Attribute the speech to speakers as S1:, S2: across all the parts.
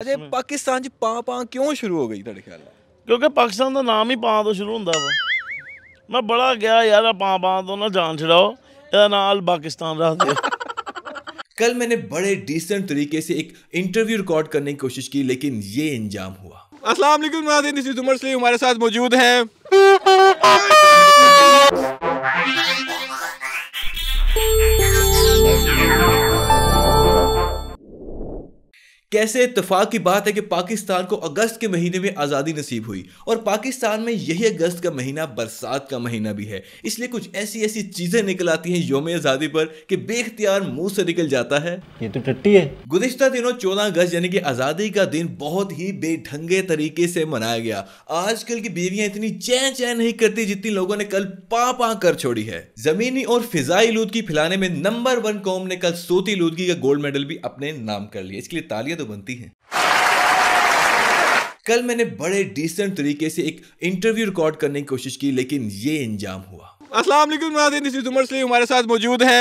S1: अजय पाकिस्तान पां पां क्यों शुरू हो गई ख्याल क्योंकि पाकिस्तान का नाम ही पां तो शुरू हों मैं बड़ा गया यार पां पां तो ना जान छड़ाओ नाल पाकिस्तान रख दे कल मैंने बड़े डिसेंट तरीके से एक इंटरव्यू रिकॉर्ड करने की कोशिश की लेकिन ये इंजाम हुआ असला हमारे साथ मौजूद हैं कैसे इतफाक़ की बात है कि पाकिस्तान को अगस्त के महीने में आज़ादी नसीब हुई और पाकिस्तान में यही अगस्त का महीना बरसात का महीना भी है इसलिए कुछ ऐसी ऐसी चीज़ें निकल आती हैं योम आज़ादी पर कि बेख्तियार मुंह से निकल जाता है ये तो टट्टी है गुजशत दिनों चौदह अगस्त यानी कि आज़ादी का दिन बहुत ही बेढंगे तरीके से मनाया गया आजकल की बीवियां इतनी चैन चैन नहीं करती जितनी लोगों ने कल पा पा कर छोड़ी है ज़मीनी और फिजाई लूदगी फैलाने में नंबर वन कौम ने कल सोती लूदगी का गोल्ड मेडल भी अपने नाम कर लिया इसके लिए तालियां तो बनती हैं कल मैंने बड़े डिसेंट तरीके से एक इंटरव्यू रिकॉर्ड करने की कोशिश की लेकिन ये इंजाम हुआ असलम हमारे साथ मौजूद है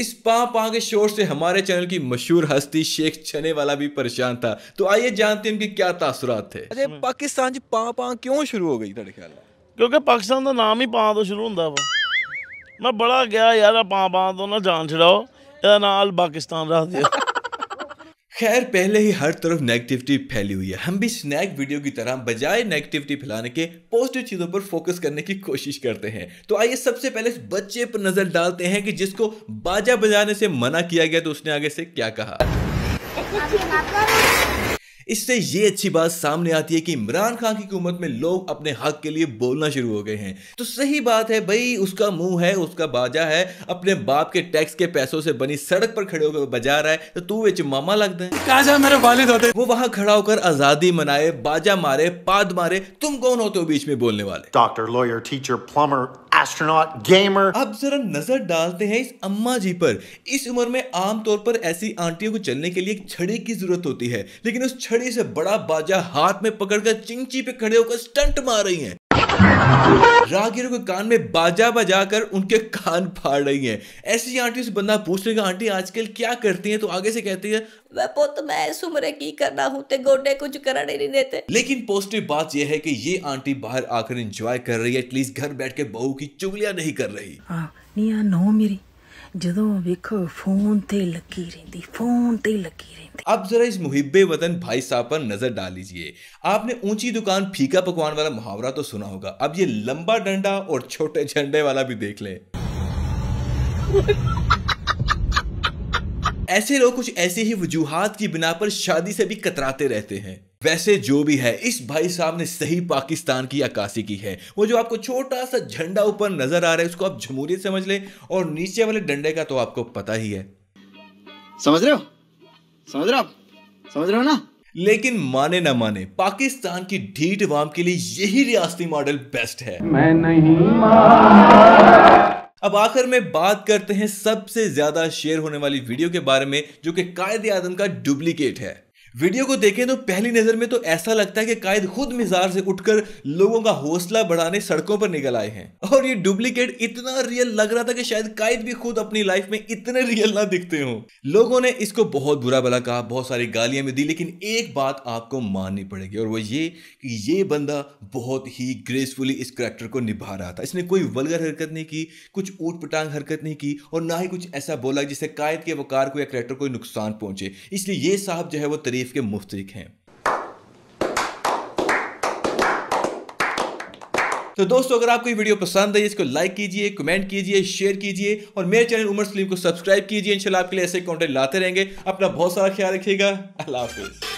S1: इस पा पा के शोर से हमारे चैनल की मशहूर हस्ती शेख छने वाला भी परेशान था तो आइए जानते हैं उनके क्या तासुरात थे अरे पाकिस्तान जी पा पा क्यों शुरू हो गई तेरे ख्याल क्योंकि पाकिस्तान का नाम ही पा तो शुरू होता वा मैं बड़ा गया यार पा पा तो ना जान छड़ाओ पाकिस्तान रख दियो खैर पहले ही हर तरफ नेगेटिविटी फैली हुई है हम भी स्नैक वीडियो की तरह बजाय नेगेटिविटी फैलाने के पॉजिटिव चीज़ों पर फोकस करने की कोशिश करते हैं तो आइए सबसे पहले इस बच्चे पर नज़र डालते हैं कि जिसको बाजा बजाने से मना किया गया तो उसने आगे से क्या कहा इससे ये अच्छी बात सामने आती है कि इमरान खान की हुकूमत में लोग अपने हक के लिए बोलना शुरू हो गए हैं तो सही बात है भाई उसका मुंह है उसका बाजा है अपने बाप के टैक्स के पैसों से बनी सड़क पर खड़े होकर बजा रहा है तो तू वे मामा लगता है मेरे वालिद होते वो वहां खड़ा होकर आजादी मनाए बाजा मारे पाद मारे तुम कौन होते हो तो बीच में बोलने वाले doctor lawyer teacher plumber astronaut gamer अब जरा नजर डालते हैं इस अम्मा जी पर इस उम्र में आमतौर पर ऐसी आंटियों को चलने के लिए एक छड़ी की जरूरत होती है लेकिन उस छड़ी से बड़ा बाजा हाथ में पकड़कर चिंची पे खड़े होकर स्टंट मार रही हैं राहगीरों के कान में बाजा बजाकर उनके कान फाड़ रही हैं ऐसी आंटी से बंदा पूछ लेगा आंटी आजकल क्या करती हैं तो आगे से कहती है वह पुत मैं इस उम्र की करना हूँ ते गोडे कुछ करा नहीं देते लेकिन पॉजिटिव बात यह है कि ये आंटी बाहर आकर एंजॉय कर रही है एटलीस्ट घर बैठ के बहू की चुगलियां नहीं कर रही हाँ नहीं नो मेरी ਜਦੋਂ ਵੇਖੋ ਫੋਨ ਤੇ ਲੱਗੀ ਰਹਿੰਦੀ ਫੋਨ ਤੇ ਲੱਗੀ रहती अब जरा इस मुहिब वतन भाई साहब पर नजर डाल लीजिए आपने ऊंची दुकान फीका पकवान वाला मुहावरा तो सुना होगा अब ये लंबा डंडा और छोटे झंडे वाला भी देख ले ऐसे लोग कुछ ऐसी ही वजूहात की बिना पर शादी से भी कतराते रहते हैं वैसे जो भी है इस भाई साहब ने सही पाकिस्तान की अक्सी की है वो जो आपको छोटा सा झंडा ऊपर नजर आ रहा है उसको आप जमहूरियत समझ लें और नीचे वाले डंडे का तो आपको पता ही है समझ रहे हो समझ रहे हो समझ रहे हो ना लेकिन माने ना माने पाकिस्तान की ढीठ वाम के लिए यही रियासती मॉडल बेस्ट है मैं नहीं अब आखिर में बात करते हैं सबसे ज्यादा शेयर होने वाली वीडियो के बारे में जो कि कायदे आदम का डुप्लीकेट है वीडियो को देखें तो पहली नज़र में तो ऐसा लगता है कि कायद खुद मिजाज से उठकर लोगों का हौसला बढ़ाने सड़कों पर निकल आए हैं और ये डुप्लीकेट इतना रियल लग रहा था कि शायद कायद भी खुद अपनी लाइफ में इतने रियल ना दिखते हो लोगों ने इसको बहुत बुरा भला कहा बहुत सारी गालियां भी दी लेकिन एक बात आपको माननी पड़ेगी और वो ये कि ये बंदा बहुत ही ग्रेसफुली इस करेक्टर को निभा रहा था इसने कोई वलगर हरकत नहीं की कुछ ऊट पटांग हरकत नहीं की और ना ही कुछ ऐसा बोला जिससे कायद के वकार को या करेक्टर को नुकसान पहुंचे इसलिए ये साहब जो है वो तरीफ तारीफ के मुस्तक हैं तो दोस्तों अगर आपको ये वीडियो पसंद आई इसको लाइक कीजिए कमेंट कीजिए शेयर कीजिए और मेरे चैनल उमर सलीम को सब्सक्राइब कीजिए इंशाल्लाह आपके लिए ऐसे कंटेंट लाते रहेंगे अपना बहुत सारा ख्याल रखिएगा अल्लाह हाफिज़